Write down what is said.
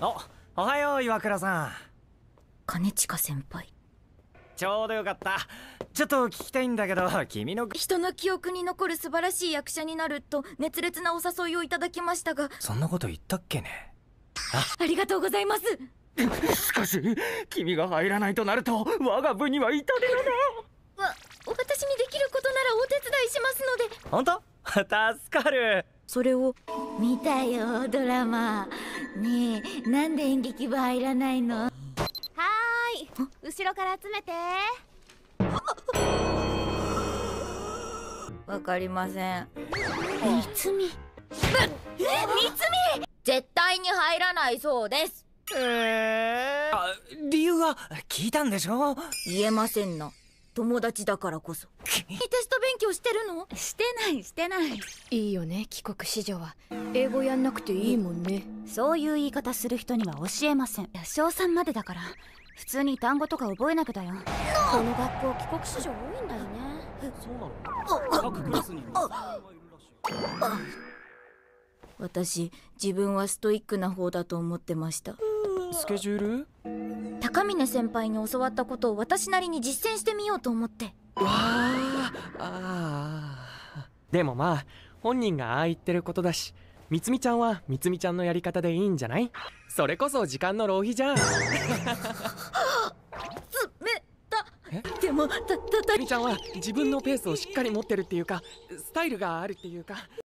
おおはよう岩倉さん金近先輩ちょうどよかったちょっと聞きたいんだけど君の人の記憶に残る素晴らしい役者になると熱烈なお誘いをいただきましたがそんなこと言ったっけねありがとうございますしかし君が入らないとなると我が部には至れるなわ私にできることならお手伝いしますので本当助かるそれを見たよドラマねえなんで演劇部入らないのはーい後ろから集めてわかりません三つみ三つみ絶対に入らないそうですえー、あ理由は聞いたんでしょ言えませんな友達だからこそテス勉強してるのしてないしてないいいよね帰国子女は英語やんなくていいもんねそういう言い方する人には教えません小3までだから普通に単語とか覚えなくだよこの学校帰国子女多いんだよねそうなの各クラスに私自分はストイックな方だと思ってましたスケジュール高峰先輩に教わったことを私なりに実践してみようと思ってわあああでもまあ本人がああ言ってることだしみつみちゃんはみつみちゃんのやり方でいいんじゃないそれこそ時間の浪費じゃんでもたたたみちゃんは自分のペースをしっかり持ってるっていうかスタイルがあるっていうか